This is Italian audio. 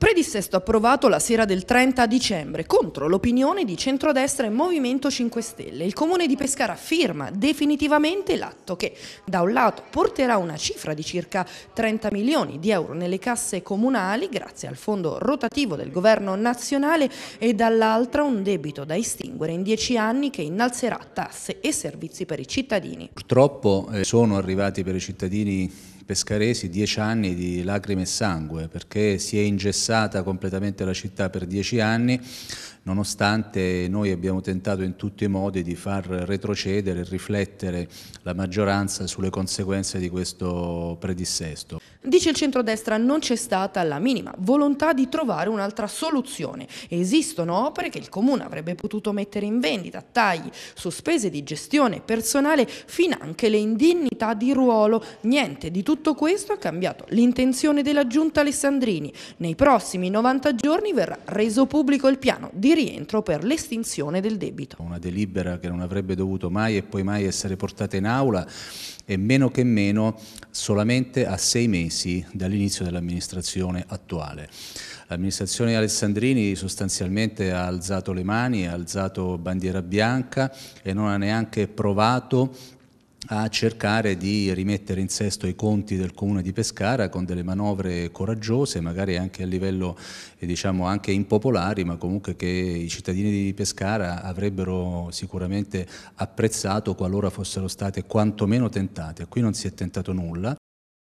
Predissesto approvato la sera del 30 dicembre contro l'opinione di centrodestra e Movimento 5 Stelle. Il comune di Pescara firma definitivamente l'atto che da un lato porterà una cifra di circa 30 milioni di euro nelle casse comunali grazie al fondo rotativo del governo nazionale e dall'altra un debito da estinguere in dieci anni che innalzerà tasse e servizi per i cittadini. Purtroppo eh, sono arrivati per i cittadini pescaresi dieci anni di lacrime e sangue perché si è ingessata completamente la città per dieci anni nonostante noi abbiamo tentato in tutti i modi di far retrocedere e riflettere la maggioranza sulle conseguenze di questo predissesto. Dice il centrodestra non c'è stata la minima volontà di trovare un'altra soluzione. Esistono opere che il comune avrebbe potuto mettere in vendita, tagli, sospese di gestione personale, finanche le indignità di ruolo, niente di tutto tutto questo ha cambiato. L'intenzione della giunta Alessandrini. Nei prossimi 90 giorni verrà reso pubblico il piano di rientro per l'estinzione del debito. Una delibera che non avrebbe dovuto mai e poi mai essere portata in aula e meno che meno solamente a sei mesi dall'inizio dell'amministrazione attuale. L'amministrazione Alessandrini sostanzialmente ha alzato le mani, ha alzato bandiera bianca e non ha neanche provato a cercare di rimettere in sesto i conti del comune di Pescara con delle manovre coraggiose, magari anche a livello eh, diciamo anche impopolari, ma comunque che i cittadini di Pescara avrebbero sicuramente apprezzato qualora fossero state quantomeno tentate. Qui non si è tentato nulla.